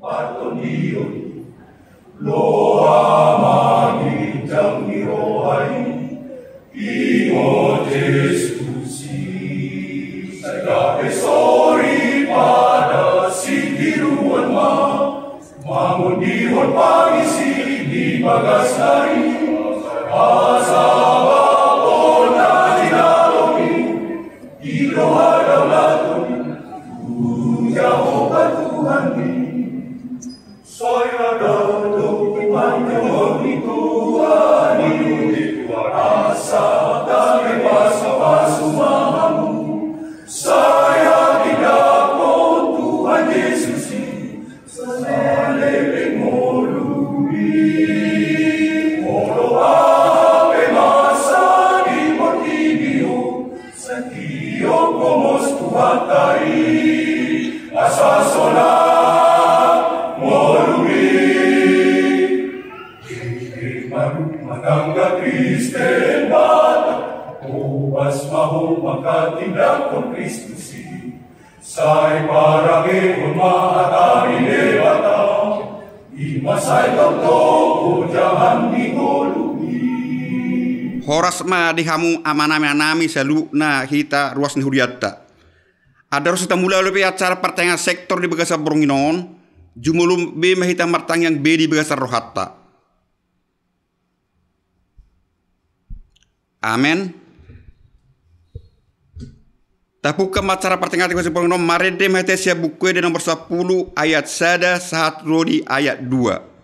Bartolio, lo amanitam miroai, imo Jesusi, sagate sori pada sindiruan ma, mamundihon pangisi di bagas nari, as horas ma dihamu amanami anami na kita ruas huriata. Ada harus kita mulai lebih acara pertengahan sektor di bekas abronginon, jumulum b mahita martang yang b di bekas rohata, Amin. Tapuka macara pertengah tiga sepuluh nomor marede mahita siap buku di nomor 10 ayat sada saat rodi ayat 2.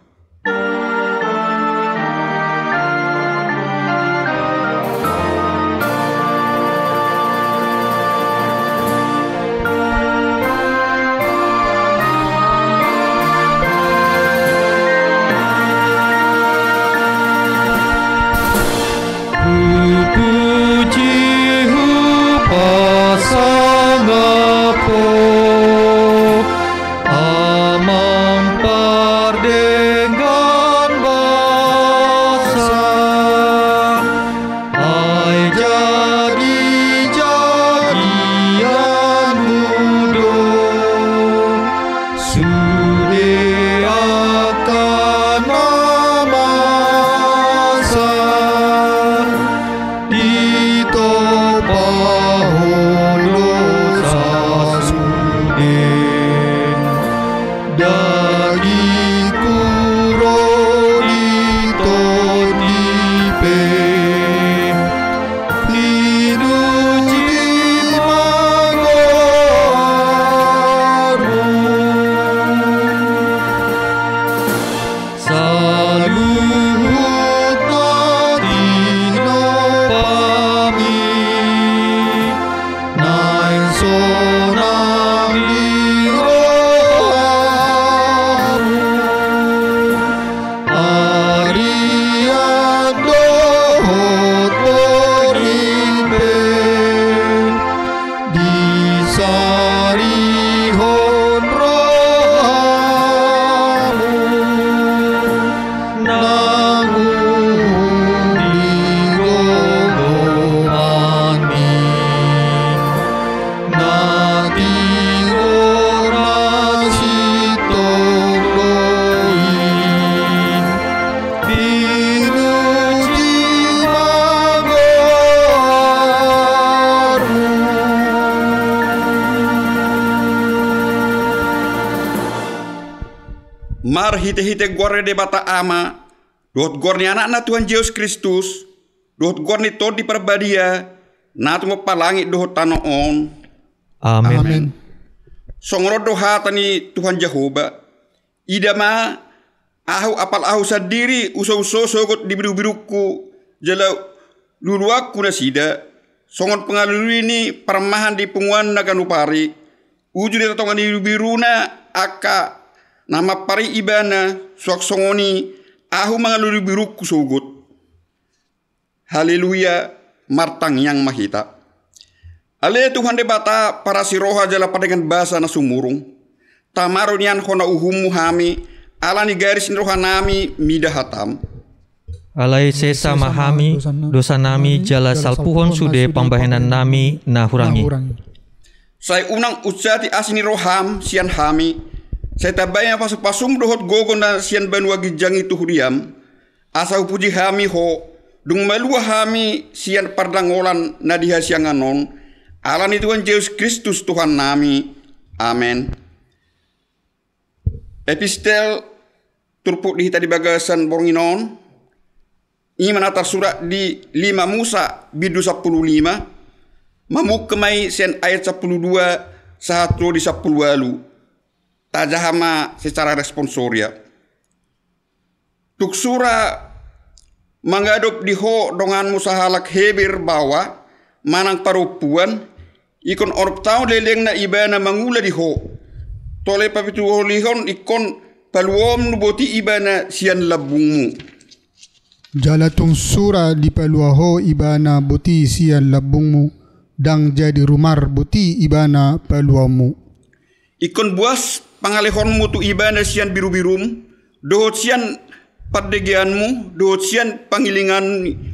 hite-hite gore de bata ama. Duhot gorni anak na Tuhan Yesus Kristus. Duhot gorni to di perbadia. Natu mo palangit dohot tano on. Amen. Amen. Songro doha tani Tuhan Jehovah. Ida ma ahu apal ahu sadiri uso-uso sogot di biru-biruku. Jala luluaku nasida. Songon pengalulu ini permahan di penguan nakan upari. Ujur di tatongan di biruna aka nama pari ibana suak songoni ahu mangaluri biru kusugut. Haleluya martang yang mahita. Ale Tuhan debata para siroha jala padengan bahasa na sumurung. tamarunian nian hona uhumu hami alani garis mida hatam. Alai sesa mahami dosa nami jala salpuhon sude pambahenan nami nahurangi. Saya unang ucati asini roham sian hami saya Setabaya pasu pasum dohot gogo na sian wagi gijang itu huriam. Asa upuji hami ho. Dung melua hami sian pardangolan na anon Alani Tuhan jesus Kristus Tuhan nami. amen Epistel turput di tadi bagasan boronginon. Ini menatar surat di Lima Musa bidu lima Mamuk kemai sian ayat sepuluh dua sahatro di sepuluh walu tajahama secara ya. Tuksura mengadop diho dengan musahalak hebir bawa manang parupuan ikon orang tahu leleng na ibana mangula diho tole papitu lihon ikon paluom nuboti ibana sian labungmu jalatung sura di paluaho ibana boti sian labungmu dang jadi rumar boti ibana paluamu ikon buas pangalehon tu ibana sian biru-birum dohot sian padegianmu dohot sian pangilingan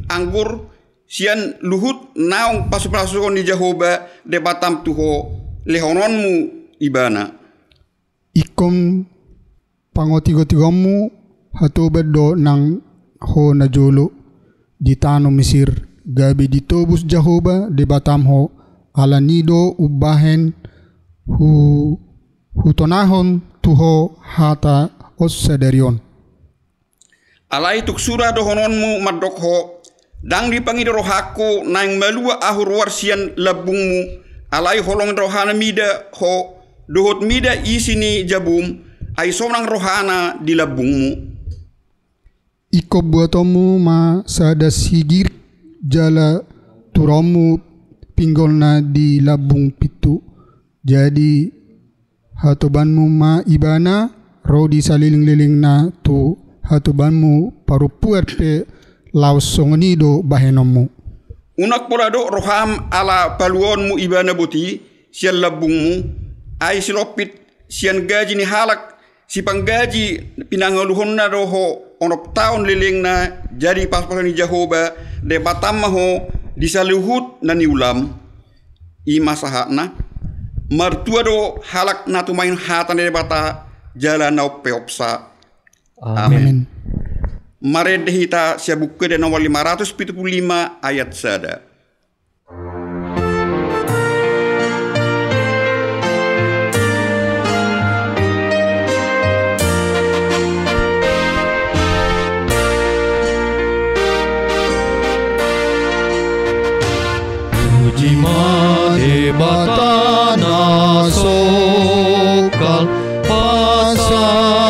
anggur sian luhut naung pasupasukon di jahoba debatam tuho lehononmu ibana ikom hatu bedo nang ho najolo di tano misir gabi di tobus jahoba debatam ho alanido ubahen hu hutonahon tuho hata osederion. alai tuk sura dohononmu madokho dang di pangidoro nang melua ahur warsian labungmu alai holong rohana mida ho dohot mida isini jabum ai somnang rohana di labungmu iko buatomu ma sada sigir jala turomu pinggolna di labung pitu jadi hatubanmu ma ibana rodi saliling liling na tu hatubanmu paru puerpe lau songonido bahenommu. unak polado roham ala paluon mu ibana buti sian labungmu ai silopit sian gaji ni halak si panggaji na roho onok taon liling na jadi paspor ni jahoba de batamaho ho disaluhut na ulam i masahana martua do halak natu main hatan de bata jalan nau peopsa. Amin. hita sia buku de nomor 575 ayat sada. Puji di mata nasukal pasal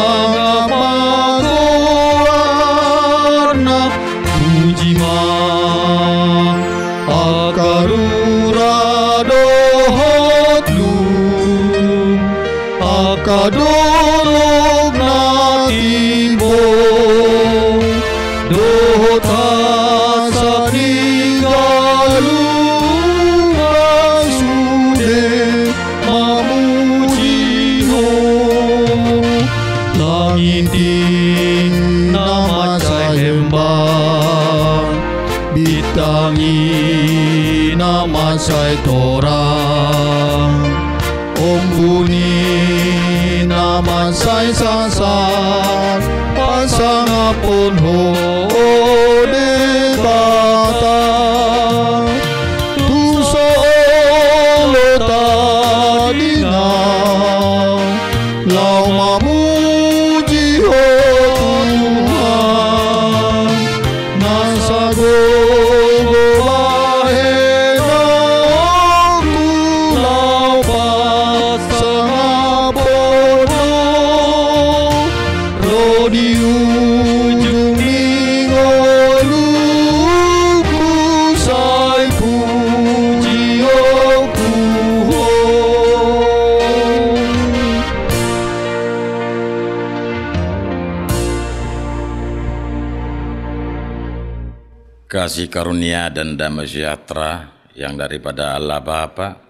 kasih karunia dan damai sejahtera yang daripada Allah Bapa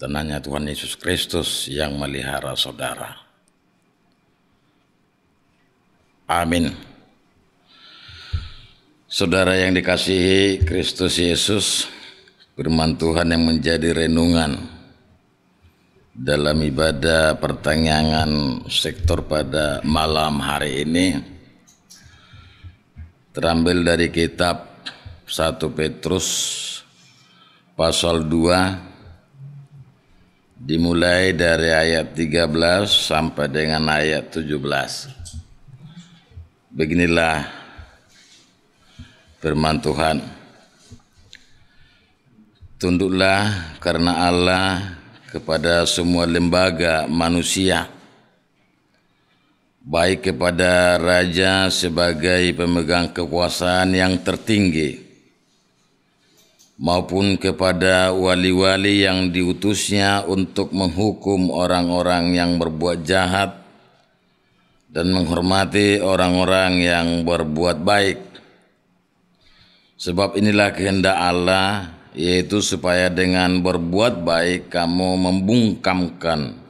dan hanya Tuhan Yesus Kristus yang melihara saudara. Amin. Saudara yang dikasihi Kristus Yesus, firman Tuhan yang menjadi renungan dalam ibadah pertanyaan sektor pada malam hari ini terambil dari kitab 1 Petrus pasal 2 dimulai dari ayat 13 sampai dengan ayat 17. Beginilah firman Tuhan. Tunduklah karena Allah kepada semua lembaga manusia baik kepada raja sebagai pemegang kekuasaan yang tertinggi maupun kepada wali-wali yang diutusnya untuk menghukum orang-orang yang berbuat jahat dan menghormati orang-orang yang berbuat baik sebab inilah kehendak Allah yaitu supaya dengan berbuat baik kamu membungkamkan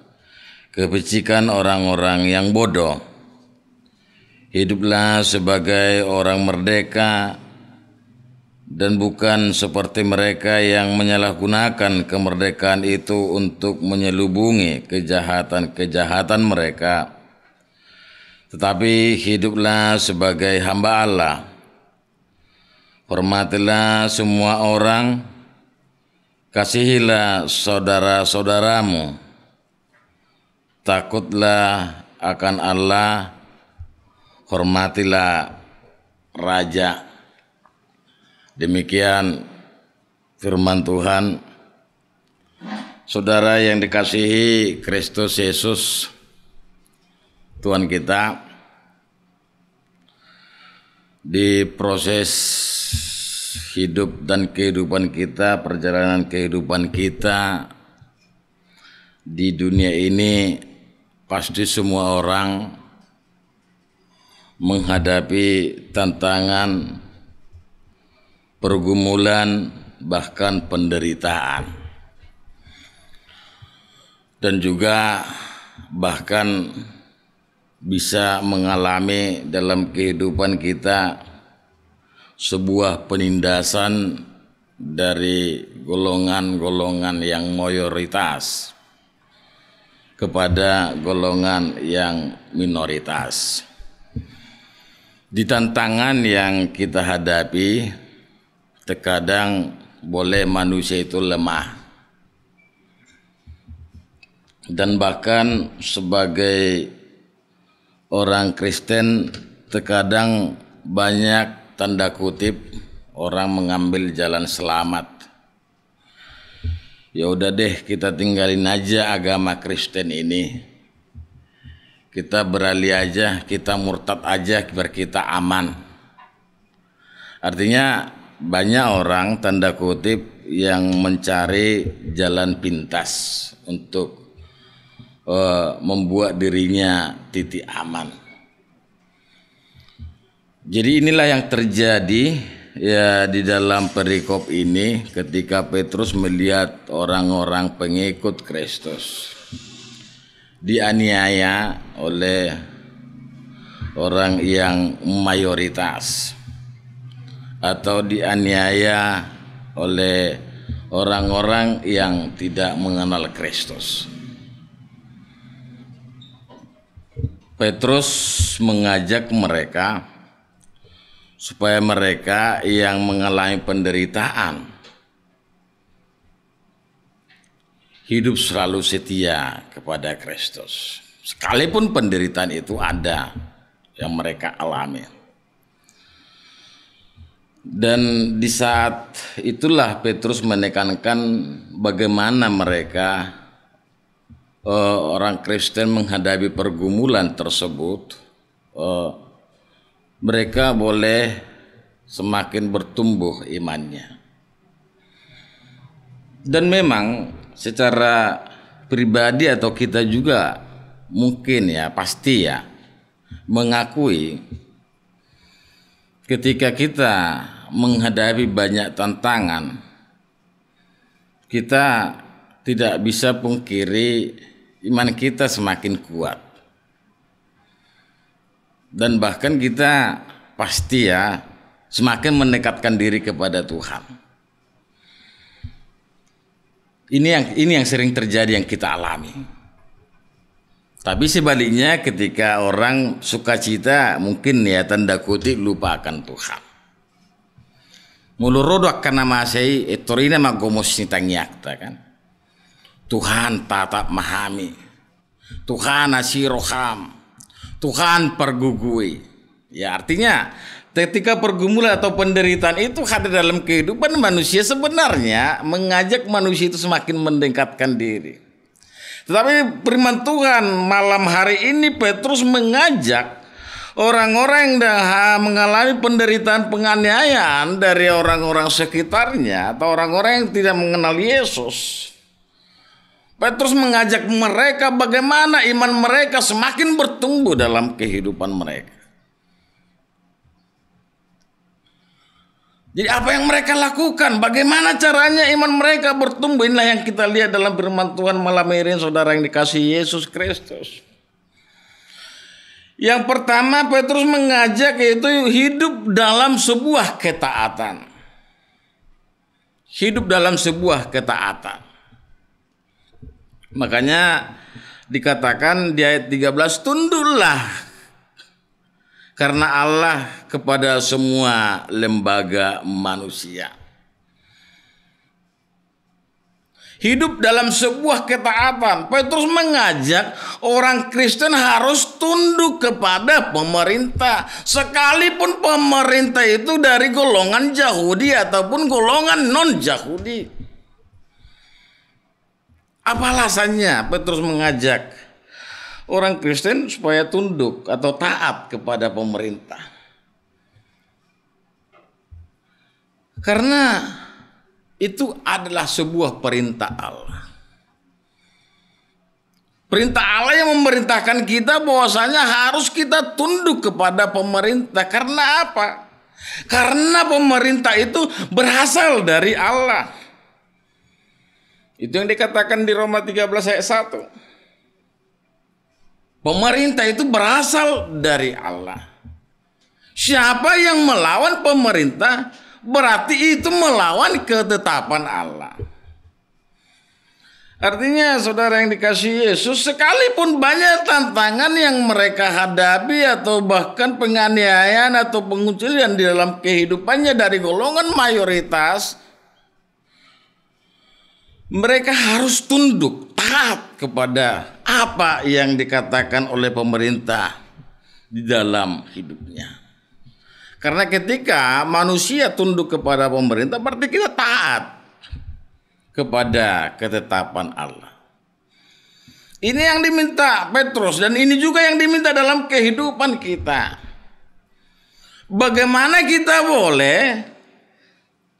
kebajikan orang-orang yang bodoh. Hiduplah sebagai orang merdeka dan bukan seperti mereka yang menyalahgunakan kemerdekaan itu untuk menyelubungi kejahatan-kejahatan mereka. Tetapi hiduplah sebagai hamba Allah. Hormatilah semua orang, kasihilah saudara-saudaramu takutlah akan Allah hormatilah raja demikian firman Tuhan saudara yang dikasihi Kristus Yesus Tuhan kita di proses hidup dan kehidupan kita, perjalanan kehidupan kita di dunia ini pasti semua orang menghadapi tantangan pergumulan bahkan penderitaan dan juga bahkan bisa mengalami dalam kehidupan kita sebuah penindasan dari golongan-golongan yang mayoritas kepada golongan yang minoritas. Di tantangan yang kita hadapi, terkadang boleh manusia itu lemah. Dan bahkan sebagai orang Kristen terkadang banyak tanda kutip orang mengambil jalan selamat ya udah deh kita tinggalin aja agama Kristen ini kita beralih aja kita murtad aja biar kita aman artinya banyak orang tanda kutip yang mencari jalan pintas untuk uh, membuat dirinya titik aman jadi inilah yang terjadi ya di dalam perikop ini ketika Petrus melihat orang-orang pengikut Kristus dianiaya oleh orang yang mayoritas atau dianiaya oleh orang-orang yang tidak mengenal Kristus. Petrus mengajak mereka supaya mereka yang mengalami penderitaan hidup selalu setia kepada Kristus. Sekalipun penderitaan itu ada yang mereka alami. Dan di saat itulah Petrus menekankan bagaimana mereka eh, orang Kristen menghadapi pergumulan tersebut eh, mereka boleh semakin bertumbuh imannya. Dan memang secara pribadi atau kita juga mungkin ya pasti ya mengakui ketika kita menghadapi banyak tantangan kita tidak bisa pungkiri iman kita semakin kuat dan bahkan kita pasti ya semakin mendekatkan diri kepada Tuhan. Ini yang ini yang sering terjadi yang kita alami. Tapi sebaliknya ketika orang sukacita mungkin ya tanda kutip lupa akan Tuhan. Mulu akan nama saya etorina eh, magomos nitangiakta kan. Tuhan tatap mahami. Tuhan asiroham. roham. Tuhan pergugui. Ya artinya ketika pergumulan atau penderitaan itu hadir dalam kehidupan manusia sebenarnya mengajak manusia itu semakin mendekatkan diri. Tetapi firman Tuhan malam hari ini Petrus mengajak orang-orang yang mengalami penderitaan penganiayaan dari orang-orang sekitarnya atau orang-orang yang tidak mengenal Yesus Petrus mengajak mereka bagaimana iman mereka semakin bertumbuh dalam kehidupan mereka. Jadi apa yang mereka lakukan? Bagaimana caranya iman mereka bertumbuh? Inilah yang kita lihat dalam firman Tuhan malam ini saudara yang dikasih Yesus Kristus. Yang pertama Petrus mengajak yaitu hidup dalam sebuah ketaatan. Hidup dalam sebuah ketaatan. Makanya dikatakan di ayat 13 tundullah karena Allah kepada semua lembaga manusia. Hidup dalam sebuah ketaatan. Petrus mengajak orang Kristen harus tunduk kepada pemerintah. Sekalipun pemerintah itu dari golongan Yahudi ataupun golongan non-Yahudi. Apa alasannya Petrus mengajak orang Kristen supaya tunduk atau taat kepada pemerintah? Karena itu adalah sebuah perintah Allah. Perintah Allah yang memerintahkan kita bahwasanya harus kita tunduk kepada pemerintah. Karena apa? Karena pemerintah itu berasal dari Allah. Itu yang dikatakan di Roma 13 ayat 1. Pemerintah itu berasal dari Allah. Siapa yang melawan pemerintah berarti itu melawan ketetapan Allah. Artinya saudara yang dikasih Yesus sekalipun banyak tantangan yang mereka hadapi atau bahkan penganiayaan atau pengucilan di dalam kehidupannya dari golongan mayoritas mereka harus tunduk taat kepada apa yang dikatakan oleh pemerintah di dalam hidupnya. Karena ketika manusia tunduk kepada pemerintah berarti kita taat kepada ketetapan Allah. Ini yang diminta Petrus dan ini juga yang diminta dalam kehidupan kita. Bagaimana kita boleh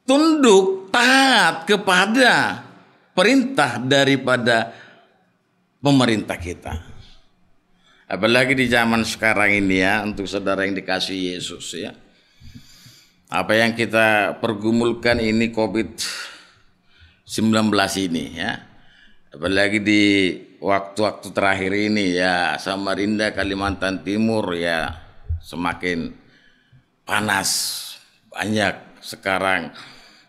tunduk taat kepada perintah daripada pemerintah kita. Apalagi di zaman sekarang ini ya, untuk saudara yang dikasih Yesus ya. Apa yang kita pergumulkan ini COVID-19 ini ya. Apalagi di waktu-waktu terakhir ini ya, Samarinda, Kalimantan Timur ya, semakin panas banyak sekarang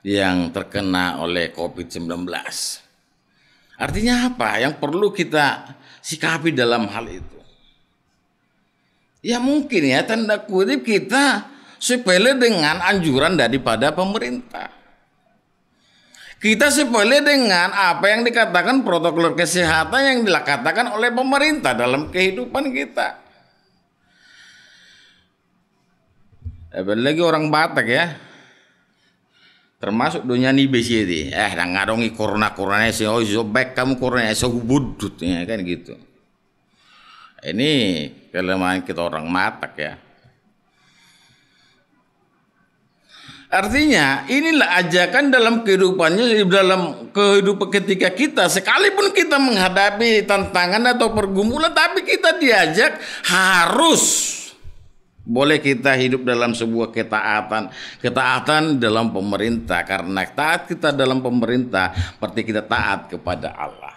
yang terkena oleh COVID-19. Artinya apa yang perlu kita sikapi dalam hal itu? Ya mungkin ya tanda kutip kita sepele dengan anjuran daripada pemerintah. Kita sepele dengan apa yang dikatakan protokol kesehatan yang dikatakan oleh pemerintah dalam kehidupan kita. apalagi orang Batak ya, termasuk dunia besi ini eh ngarungi corona corona sih oh so baik kamu corona so budut ya kan gitu ini kelemahan kita orang matak ya Artinya inilah ajakan dalam kehidupannya dalam kehidupan ketika kita sekalipun kita menghadapi tantangan atau pergumulan tapi kita diajak harus boleh kita hidup dalam sebuah ketaatan, ketaatan dalam pemerintah karena taat kita dalam pemerintah berarti kita taat kepada Allah.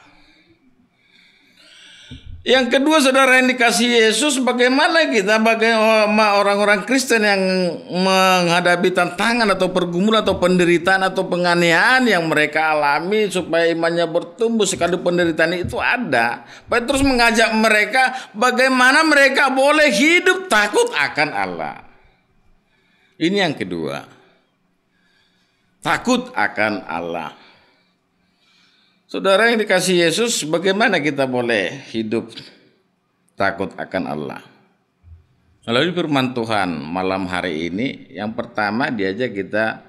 Yang kedua saudara yang dikasih Yesus bagaimana kita bagaimana orang-orang Kristen yang menghadapi tantangan atau pergumulan atau penderitaan atau penganiayaan yang mereka alami supaya imannya bertumbuh sekali penderitaan itu ada. Petrus mengajak mereka bagaimana mereka boleh hidup takut akan Allah. Ini yang kedua. Takut akan Allah. Saudara yang dikasih Yesus, bagaimana kita boleh hidup takut akan Allah? Melalui firman Tuhan malam hari ini, yang pertama diajak kita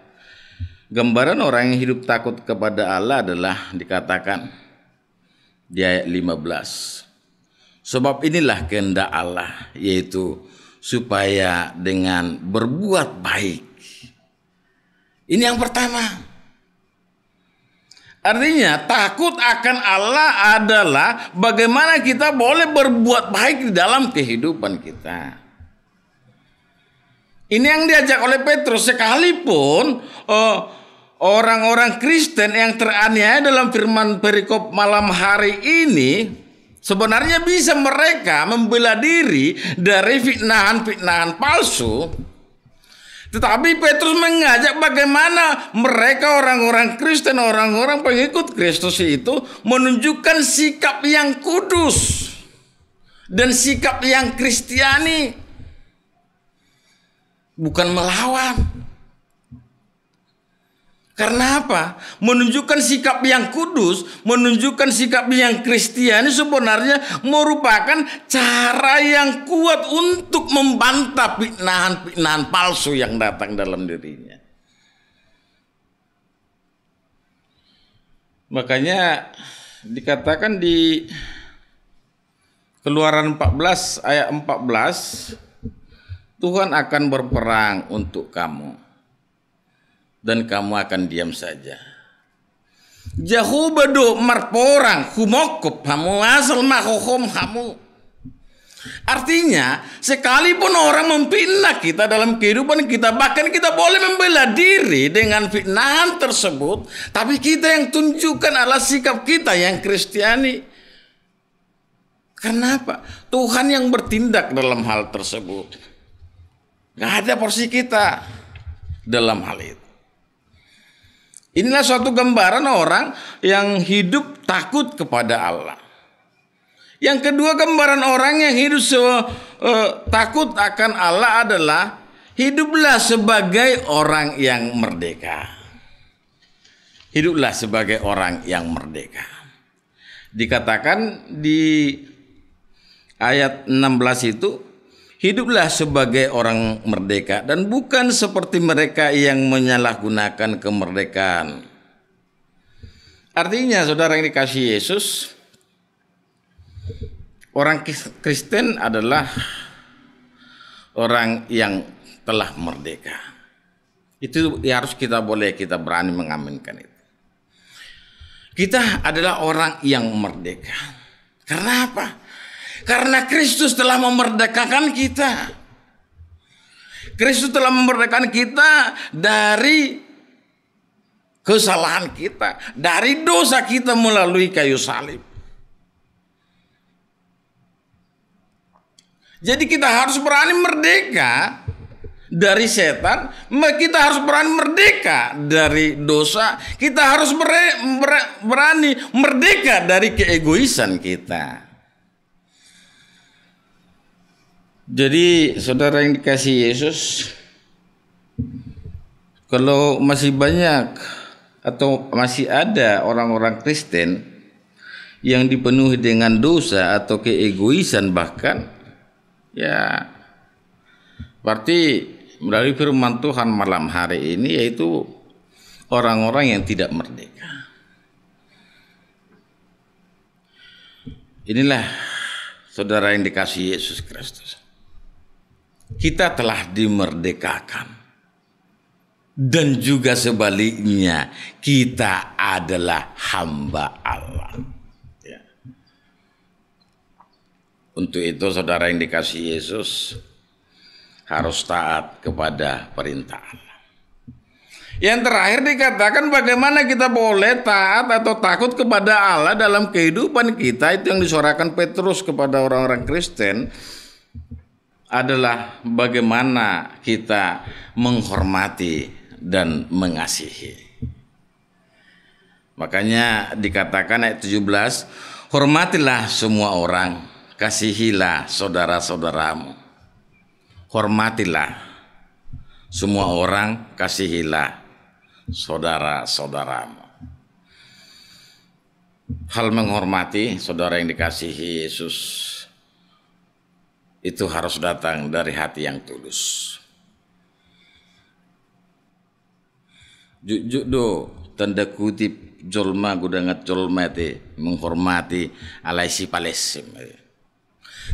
gambaran orang yang hidup takut kepada Allah adalah dikatakan di ayat 15. Sebab inilah kehendak Allah, yaitu supaya dengan berbuat baik. Ini yang pertama. Artinya takut akan Allah adalah bagaimana kita boleh berbuat baik di dalam kehidupan kita. Ini yang diajak oleh Petrus sekalipun eh, orang-orang Kristen yang teraniaya dalam firman perikop malam hari ini sebenarnya bisa mereka membela diri dari fitnahan-fitnahan palsu tetapi Petrus mengajak bagaimana mereka orang-orang Kristen, orang-orang pengikut Kristus itu menunjukkan sikap yang kudus dan sikap yang kristiani. Bukan melawan. Karena apa? Menunjukkan sikap yang kudus, menunjukkan sikap yang kristiani sebenarnya merupakan cara yang kuat untuk membantah fitnahan-fitnahan palsu yang datang dalam dirinya. Makanya dikatakan di Keluaran 14 ayat 14 Tuhan akan berperang untuk kamu dan kamu akan diam saja. Jahu bedu marporang humokup hamu asal makhukum hamu. Artinya, sekalipun orang memfitnah kita dalam kehidupan kita, bahkan kita boleh membela diri dengan fitnahan tersebut, tapi kita yang tunjukkan adalah sikap kita yang kristiani. Kenapa? Tuhan yang bertindak dalam hal tersebut. Gak ada porsi kita dalam hal itu. Inilah suatu gambaran orang yang hidup takut kepada Allah. Yang kedua gambaran orang yang hidup se, uh, takut akan Allah adalah hiduplah sebagai orang yang merdeka. Hiduplah sebagai orang yang merdeka. Dikatakan di ayat 16 itu Hiduplah sebagai orang merdeka dan bukan seperti mereka yang menyalahgunakan kemerdekaan. Artinya saudara yang dikasih Yesus, orang Kristen adalah orang yang telah merdeka. Itu ya harus kita boleh kita berani mengaminkan itu. Kita adalah orang yang merdeka. Kenapa? Karena Kristus telah memerdekakan kita. Kristus telah memerdekakan kita dari kesalahan kita, dari dosa kita melalui kayu salib. Jadi kita harus berani merdeka dari setan, kita harus berani merdeka dari dosa, kita harus berani merdeka dari keegoisan kita. Jadi saudara yang dikasih Yesus, kalau masih banyak atau masih ada orang-orang Kristen yang dipenuhi dengan dosa atau keegoisan bahkan, ya berarti melalui firman Tuhan malam hari ini yaitu orang-orang yang tidak merdeka. Inilah saudara yang dikasih Yesus Kristus kita telah dimerdekakan. Dan juga sebaliknya, kita adalah hamba Allah. Ya. Untuk itu saudara yang dikasih Yesus harus taat kepada perintah Allah. Yang terakhir dikatakan bagaimana kita boleh taat atau takut kepada Allah dalam kehidupan kita itu yang disuarakan Petrus kepada orang-orang Kristen adalah bagaimana kita menghormati dan mengasihi. Makanya dikatakan ayat 17, hormatilah semua orang, kasihilah saudara-saudaramu. Hormatilah semua orang, kasihilah saudara-saudaramu. Hal menghormati saudara yang dikasihi Yesus itu harus datang dari hati yang tulus. Jujuk do tanda kutip jolma gudangat jolma te menghormati alaisi palesim.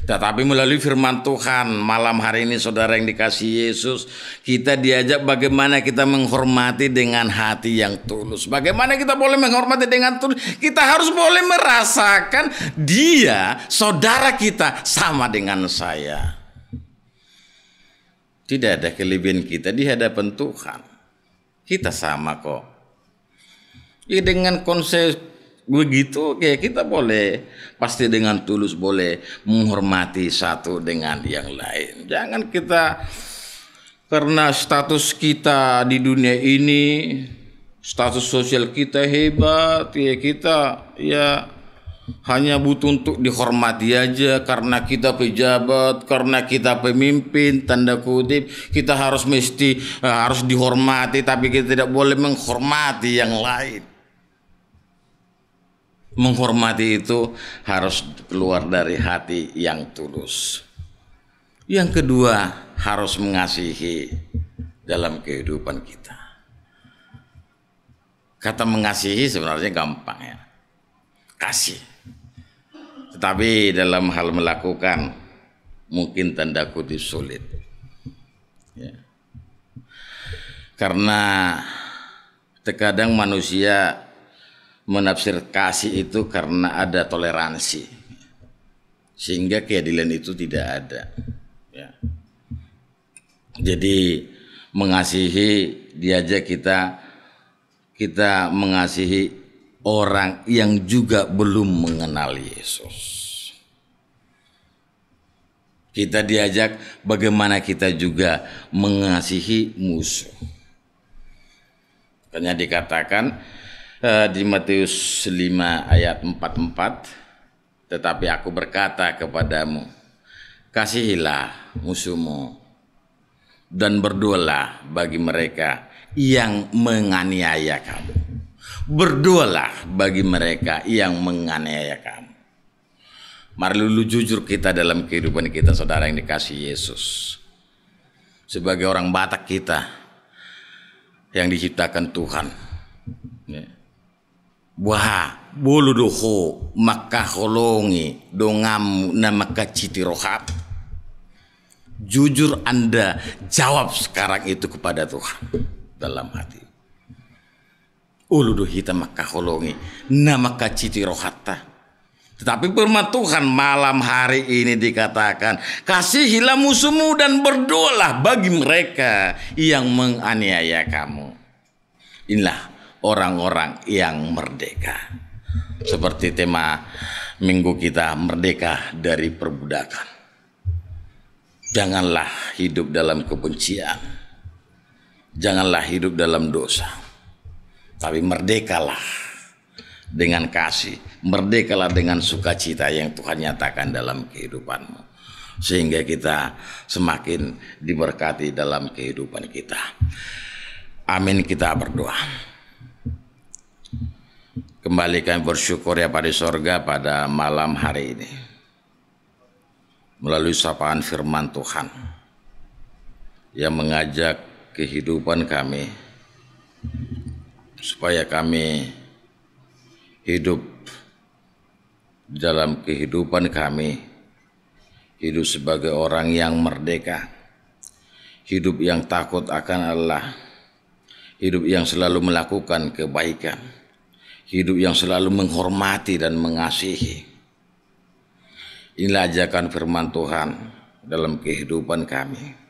Tetapi melalui firman Tuhan malam hari ini saudara yang dikasih Yesus, kita diajak bagaimana kita menghormati dengan hati yang tulus. Bagaimana kita boleh menghormati dengan tulus? Kita harus boleh merasakan dia saudara kita sama dengan saya. Tidak ada kelebihan kita di hadapan Tuhan. Kita sama kok. Ya dengan konsep begitu kayak kita boleh pasti dengan tulus boleh menghormati satu dengan yang lain jangan kita karena status kita di dunia ini status sosial kita hebat ya kita ya hanya butuh untuk dihormati aja karena kita pejabat, karena kita pemimpin, tanda kutip kita harus mesti eh, harus dihormati tapi kita tidak boleh menghormati yang lain. Menghormati itu harus keluar dari hati yang tulus. Yang kedua, harus mengasihi dalam kehidupan kita. Kata mengasihi sebenarnya gampang ya. Kasih. Tetapi dalam hal melakukan mungkin tanda kutip sulit. Ya. Karena terkadang manusia menafsir kasih itu karena ada toleransi sehingga keadilan itu tidak ada ya. jadi mengasihi diajak kita kita mengasihi orang yang juga belum mengenal Yesus kita diajak bagaimana kita juga mengasihi musuh. Karena dikatakan Eh, di Matius 5 ayat 44 tetapi aku berkata kepadamu kasihilah musuhmu dan berdoalah bagi mereka yang menganiaya kamu Berdoalah bagi mereka yang menganiaya kamu mari lulu jujur kita dalam kehidupan kita saudara yang dikasih Yesus sebagai orang Batak kita yang diciptakan Tuhan Wah, bulu duhu maka holongi dongam na maka citi rohab. Jujur Anda jawab sekarang itu kepada Tuhan dalam hati. Uluduh hitam maka holongi maka citi rohata. Tetapi firman Tuhan malam hari ini dikatakan, kasihilah musuhmu dan berdoalah bagi mereka yang menganiaya kamu. Inilah orang-orang yang merdeka. Seperti tema minggu kita merdeka dari perbudakan. Janganlah hidup dalam kebencian. Janganlah hidup dalam dosa. Tapi merdekalah dengan kasih. Merdekalah dengan sukacita yang Tuhan nyatakan dalam kehidupanmu sehingga kita semakin diberkati dalam kehidupan kita. Amin. Kita berdoa. Kembali kami bersyukur ya pada sorga pada malam hari ini. Melalui sapaan firman Tuhan. Yang mengajak kehidupan kami. Supaya kami hidup dalam kehidupan kami. Hidup sebagai orang yang merdeka. Hidup yang takut akan Allah. Hidup yang selalu melakukan kebaikan hidup yang selalu menghormati dan mengasihi. Inilah ajakan firman Tuhan dalam kehidupan kami.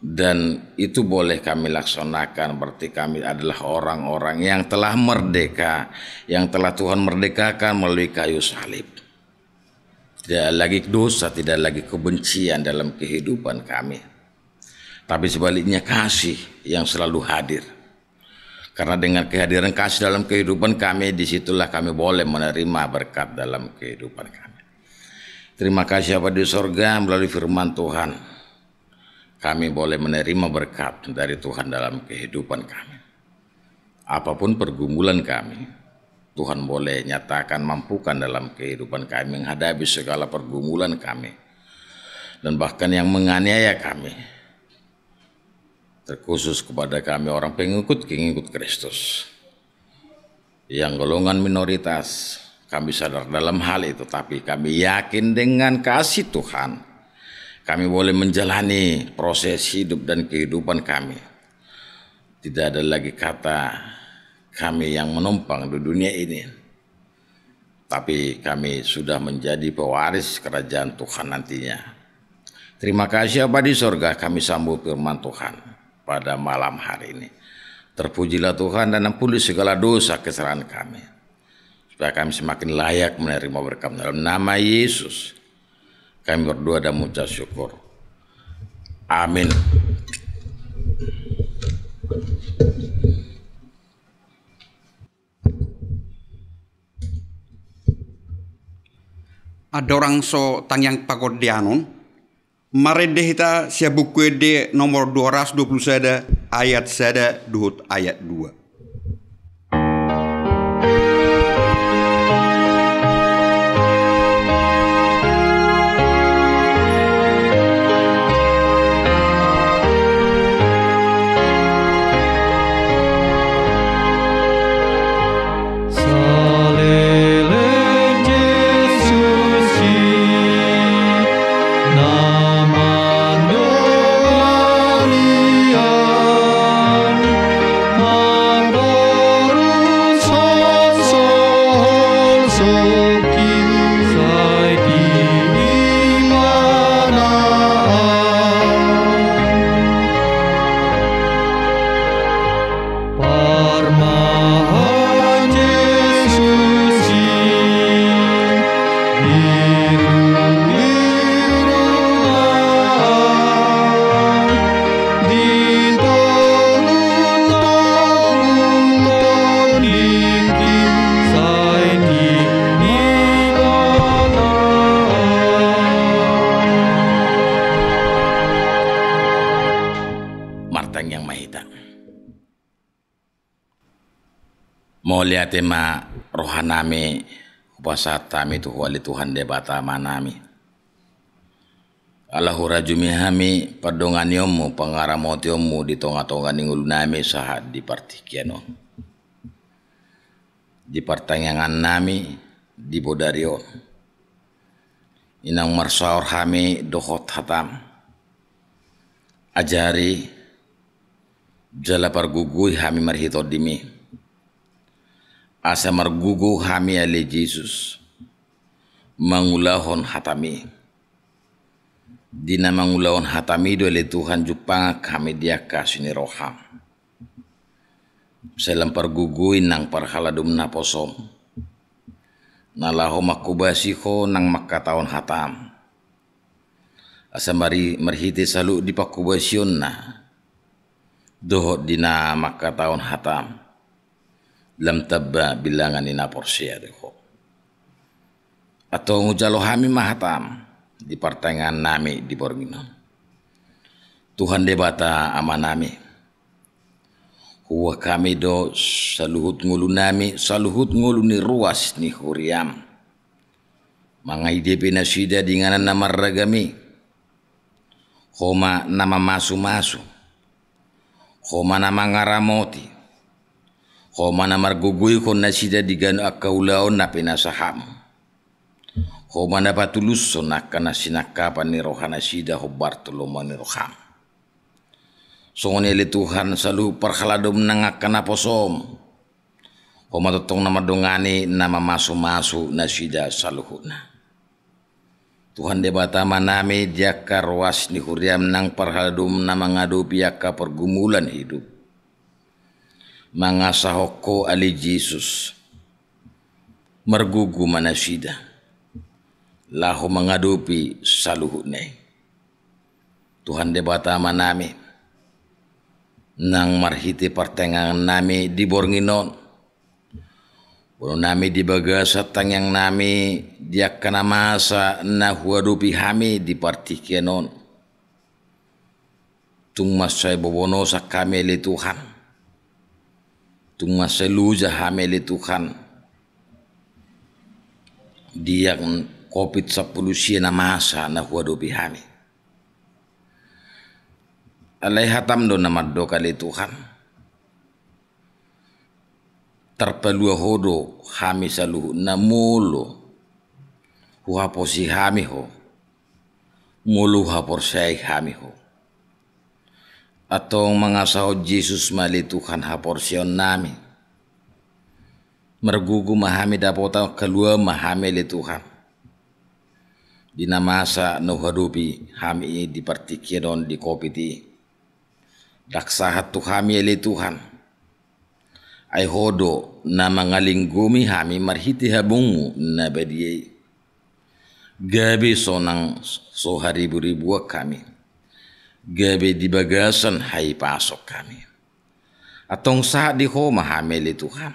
Dan itu boleh kami laksanakan berarti kami adalah orang-orang yang telah merdeka, yang telah Tuhan merdekakan melalui kayu salib. Tidak lagi dosa, tidak lagi kebencian dalam kehidupan kami. Tapi sebaliknya kasih yang selalu hadir karena dengan kehadiran kasih dalam kehidupan kami, disitulah kami boleh menerima berkat dalam kehidupan kami. Terima kasih apa di Surga melalui firman Tuhan. Kami boleh menerima berkat dari Tuhan dalam kehidupan kami. Apapun pergumulan kami, Tuhan boleh nyatakan mampukan dalam kehidupan kami menghadapi segala pergumulan kami dan bahkan yang menganiaya kami terkhusus kepada kami orang pengikut pengikut Kristus yang golongan minoritas kami sadar dalam hal itu tapi kami yakin dengan kasih Tuhan kami boleh menjalani proses hidup dan kehidupan kami tidak ada lagi kata kami yang menumpang di dunia ini tapi kami sudah menjadi pewaris kerajaan Tuhan nantinya terima kasih apa di sorga kami sambut firman Tuhan pada malam hari ini. Terpujilah Tuhan dan ampuni segala dosa kesalahan kami. Supaya kami semakin layak menerima berkat dalam nama Yesus. Kami berdoa dan mengucap syukur. Amin. Ada orang so tangyang pagod dianon kita maredde buku siabukkuedde nomor 220 sada ayat sada duhut ayat 2 Mau lihat ma rohanami upasatami tuh wali Tuhan debata manami Allahu rajumihami padongan yomu pengaramot yomu di tonga-tonga ningulunami sahat di partikiano di pertanyaan nami di bodario inang marsaur hami dohot hatam ajari jala pargugui hami marhitodimi asa margugu hami ale Jesus mangulahon hatami dina mangulahon hatami do le Tuhan jupang kami dia kasini roham selam perguguin nang parhaladum na posom nalaho makubasiho nang makataon hatam asa mari merhiti salu di pakubasyon na doho dina makataon hatam lam tabba bilangan ina porsia deko. Atau ngujalo hami mahatam di pertengahan nami di Bormino. Tuhan debata ama nami. Huwa kami do saluhut ngulu nami, saluhut ngulu ni ruas ni huriam. Mangai depe nasida dengan nama ragami. Koma nama masu-masu. Koma nama ngaramoti ho mana margogoy ko nasida diganu akkaula na pena saham mana patulus so nakana sinakapa ni rohana sida ho bartoloma ni roham songone le tuhan salu parhaladom nangakana posom ho matotong nama dongani nama masu-masu nasida saluhuna Tuhan debata manami dia ruas ni huriam nang parhaladum nama ngadu piaka pergumulan hidup Mangasahoko ali Jesus mergugu manasida lahu mengadupi saluhune Tuhan debata manami nang marhiti pertengahan nami di Borginon Bono nami di bagasa tang yang nami dia kena masa na huadupi hami di partikianon. Tung masai bobono sakame li Tuhan tumaseluja hamili Tuhan dia covid sih na masa na huadobi hami alai hatam do nama do kali Tuhan terpelua hodo hami saluhu namulo huaposi hami ho mulu hapor syai hami ho atong mga sahod Jesus malitukan ha porsyon nami. Mergugu mahami dapota keluar mahami nama Dinamasa nuhadupi hami di partikiron di kopiti. Daksahat tu hami le Tuhan. Ay hodo na gumi hami marhiti habungu na bediyei. Gabi sonang buri ribu kami gabe di bagasan hai pasok kami. Atong sa di ko mahamili Tuhan.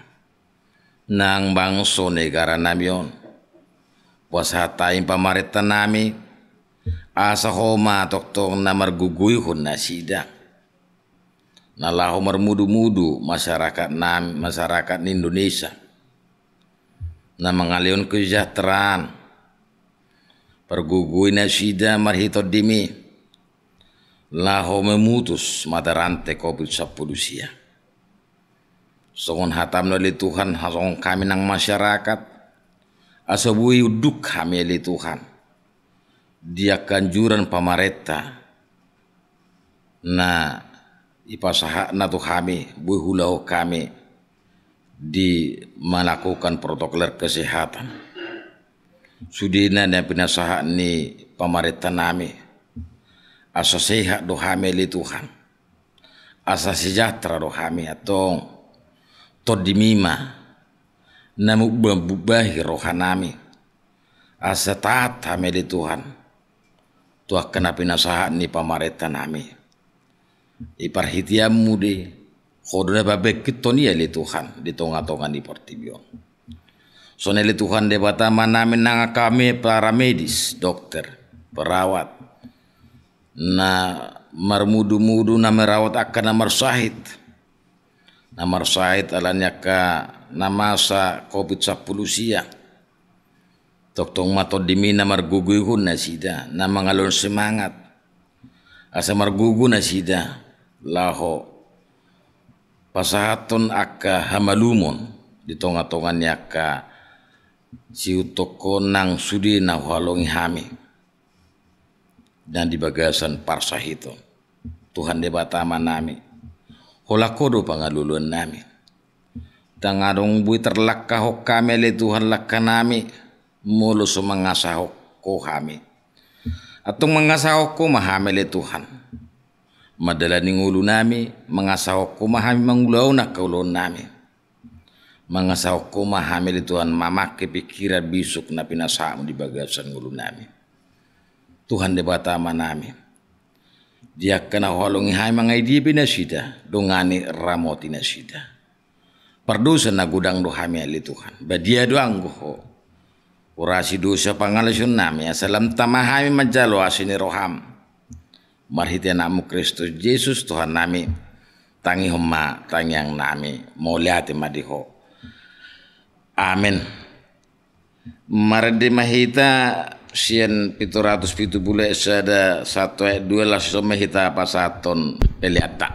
Nang bangso negara namion. hatain pamaritan nami. Asa ko matoktong na marguguyhon na sidang. Nalaho marmudu-mudu masyarakat nami, masyarakat Indonesia. Na mengalion kesejahteraan. Pergugui nasida marhito dimi. Laho memutus mata rantai COVID sapolusia. Sungun hatam oleh Tuhan hasong kami nang masyarakat. Asabui uduk kami oleh Tuhan. Dia kanjuran pamareta. Nah, ipasaha na tu kami, hulau kami di melakukan protokol kesehatan. Sudina dan pinasaha ni pamareta nami asa sehat do hami li Tuhan asa sejahtera do hami atong todimima namu rohanami asa taat hami li Tuhan tuah kenapa nasahat ni pamareta ipar hitiam mudi Kodona babek kitonia li Tuhan di tonga-tonga di portibion. Soneli Tuhan debata mana menanga kami para medis, dokter, perawat, na marmudu-mudu na merawat akan na sahid na sahid alanya ka masa covid sapuluh sia toktong matod dimi namar guguyhun na sida na mangalon semangat asa margugu na sida laho pasahaton aka hamalumon di tonga-tongan si siutoko nang sudi na halongi hami dan di bagasan parsah itu Tuhan di bataman nami holakodo pangalulun nami tangarung bui terlakka hok kami le Tuhan lakka nami mulu semangasa hok ko kami atau mengasa hok ko mahami le Tuhan madalani ngulu nami mengasa hok ko mahami mangulau nak nami mengasa hok ko mahami le Tuhan mamak kepikiran bisuk na di bagasan ngulu nami Tuhan bata manami. Dia kena holongi hai mangai dia bina sida, dongani ramoti na sida. Perdosa na gudang do hami ali Tuhan. Badia do anggoho. Urasi dosa pangalasun nami, asalam ya, tamahami majalo asini roham. Marhitia namu Kristus Yesus Tuhan nami. Tangi homa, tangiang nami. Mulia madiho. Amin. Mardi mahita sien ratus pitu bule sada satu dua lah hita pasaton peliata.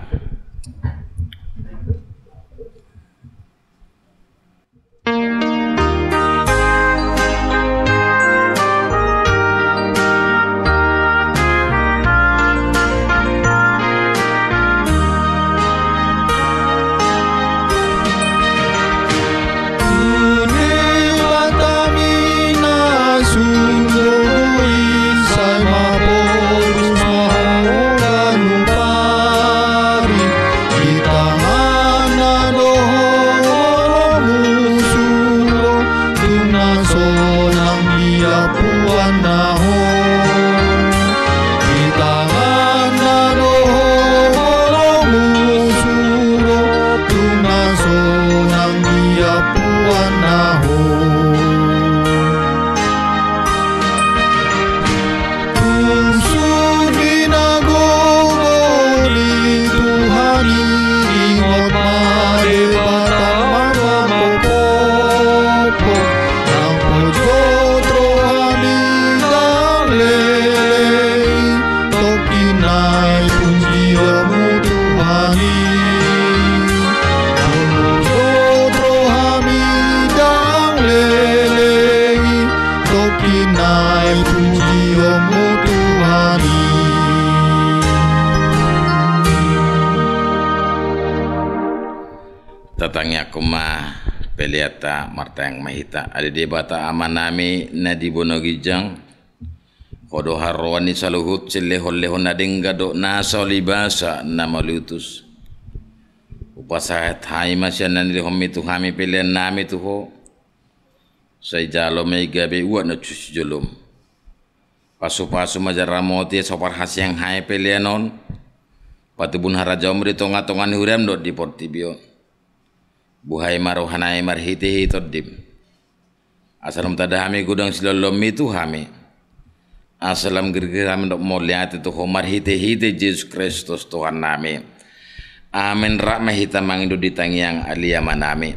batangnya kuma peliata yang mahita ada di bata amanami nadi gijang kodo harwani saluhut cille lehon nading gado nasa libasa nama lutus upasahat hai masya nanili homi tu hami pilihan nami tu ho sai jalo mega be uat na cuci jolom pasu pasu majar ramoti sopar hasiang hai pelianon patibun harajomri tonga tongan hurem dot di portibio buhay maruhanai marhitihi toddim asalam tadahami gudang silalomi tu hami asalam gergeram dok moliati tu homar hiti hiti Yesus Kristus Tuhan nami amin rahmah hita mangidu yang alia manami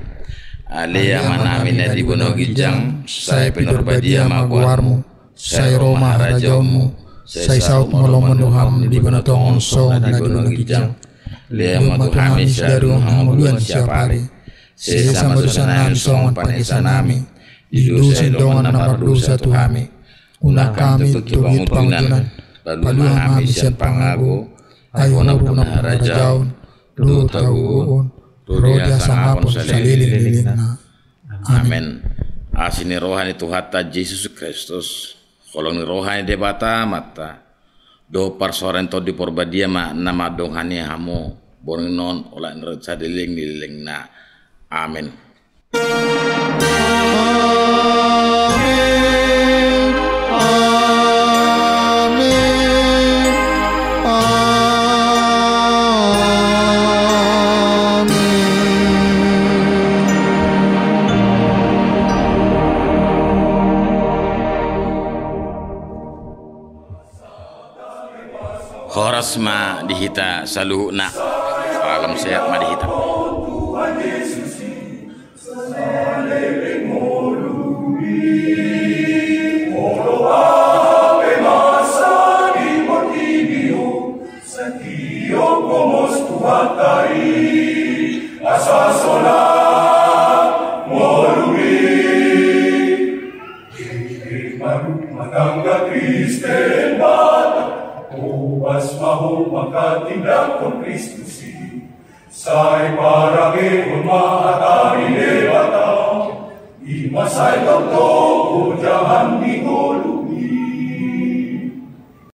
alia manami nadi bono gijang saya badia maguarmu saya roma rajamu saya saut molomonuham di bono tongong song nadi bono gijang Lihat mengkami syarum hamuduan siapari sesama nami songon panesa nami Idusin dongan nama dosa tu kami Una kami tugit pangjunan Paluha kami sian pangago Ayuhana puna harajaun Lu tahuun oh, oh. Rodia sangapun salilin lilinna Amin Asini rohani hatta Yesus Kristus Kolong rohani debata mata Do parsorento di porbadia ma nama donghani hamu Borong non olah nerut sadiling na Amin. Horasma dihita saluhna alam sehat madihita